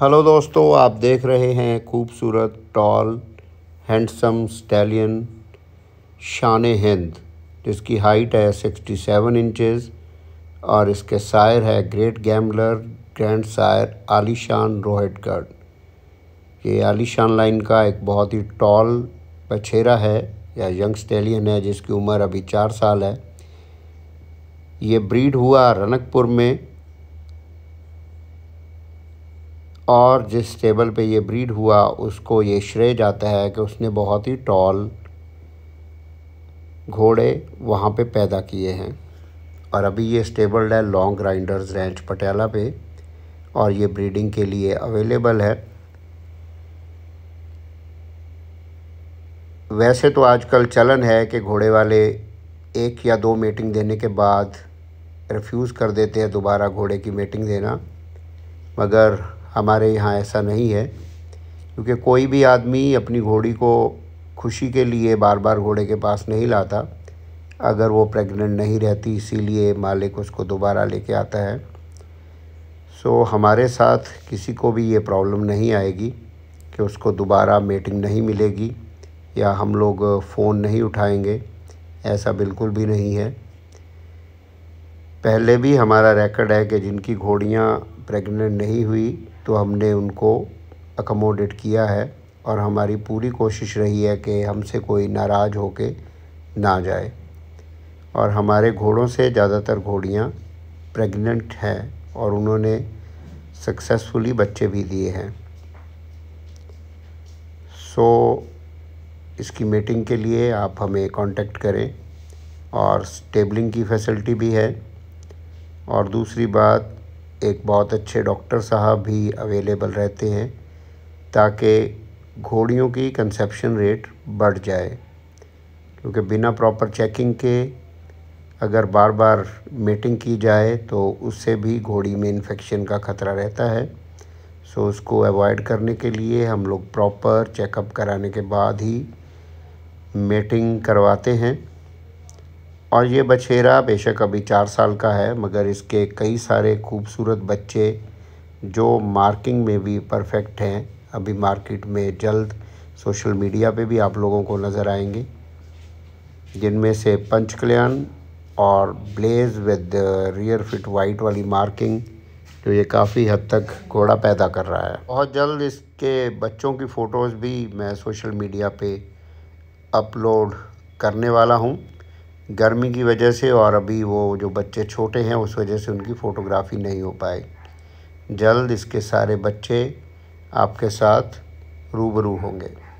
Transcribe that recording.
hello दोस्तों आप देख रहे हैं खूबसूरत टॉल हैंडसम स्टैलियन शान हिंद जिसकी हाइट है 67 इंचेस और इसके सायर है ग्रेट गैम्बलर ग्रैंड सायर आलीशान गर्ड ये आलीशान लाइन का एक बहुत ही टॉल बछेरा है या यंग स्टैलियन है जिसकी उम्र अभी चार साल है ये ब्रीड हुआ रनकपुर में और जिस टेबल पे ये ब्रीड हुआ उसको ये श्रेय जाता है कि उसने बहुत ही टॉल घोड़े वहाँ पे पैदा किए हैं और अभी ये स्टेबल है लॉन्ग ग्राइंडर्स रेंच पटियाला पे और ये ब्रीडिंग के लिए अवेलेबल है वैसे तो आजकल चलन है कि घोड़े वाले एक या दो मीटिंग देने के बाद रिफ्यूज़ कर देते हैं दोबारा घोड़े की मीटिंग देना मगर हमारे यहाँ ऐसा नहीं है क्योंकि कोई भी आदमी अपनी घोड़ी को खुशी के लिए बार बार घोड़े के पास नहीं लाता अगर वो प्रेग्नेंट नहीं रहती इसीलिए मालिक उसको दोबारा लेके आता है सो हमारे साथ किसी को भी ये प्रॉब्लम नहीं आएगी कि उसको दोबारा मीटिंग नहीं मिलेगी या हम लोग फ़ोन नहीं उठाएंगे ऐसा बिल्कुल भी नहीं है पहले भी हमारा रिकॉर्ड है कि जिनकी घोड़ियाँ प्रेग्नेंट नहीं हुई तो हमने उनको अकोमोडेट किया है और हमारी पूरी कोशिश रही है कि हमसे कोई नाराज़ हो के ना जाए और हमारे घोड़ों से ज़्यादातर घोड़ियाँ प्रेग्नेंट हैं और उन्होंने सक्सेसफुली बच्चे भी दिए हैं सो so, इसकी मीटिंग के लिए आप हमें कांटेक्ट करें और स्टेबलिंग की फैसिलिटी भी है और दूसरी बात एक बहुत अच्छे डॉक्टर साहब भी अवेलेबल रहते हैं ताकि घोड़ियों की कंसेप्शन रेट बढ़ जाए क्योंकि बिना प्रॉपर चेकिंग के अगर बार बार मीटिंग की जाए तो उससे भी घोड़ी में इन्फेक्शन का ख़तरा रहता है सो उसको अवॉइड करने के लिए हम लोग प्रॉपर चेकअप कराने के बाद ही मीटिंग करवाते हैं और ये बछेरा बेशक अभी चार साल का है मगर इसके कई सारे खूबसूरत बच्चे जो मार्किंग में भी परफेक्ट हैं अभी मार्केट में जल्द सोशल मीडिया पे भी आप लोगों को नज़र आएंगे जिनमें से पंच कल्याण और blaze with rear feet white वाली मार्किंग जो ये काफ़ी हद तक घोड़ा पैदा कर रहा है बहुत जल्द इसके बच्चों की फ़ोटोज़ भी मैं सोशल मीडिया पे अपलोड करने वाला हूँ गर्मी की वजह से और अभी वो जो बच्चे छोटे हैं उस वजह से उनकी फ़ोटोग्राफ़ी नहीं हो पाई जल्द इसके सारे बच्चे आपके साथ रूबरू होंगे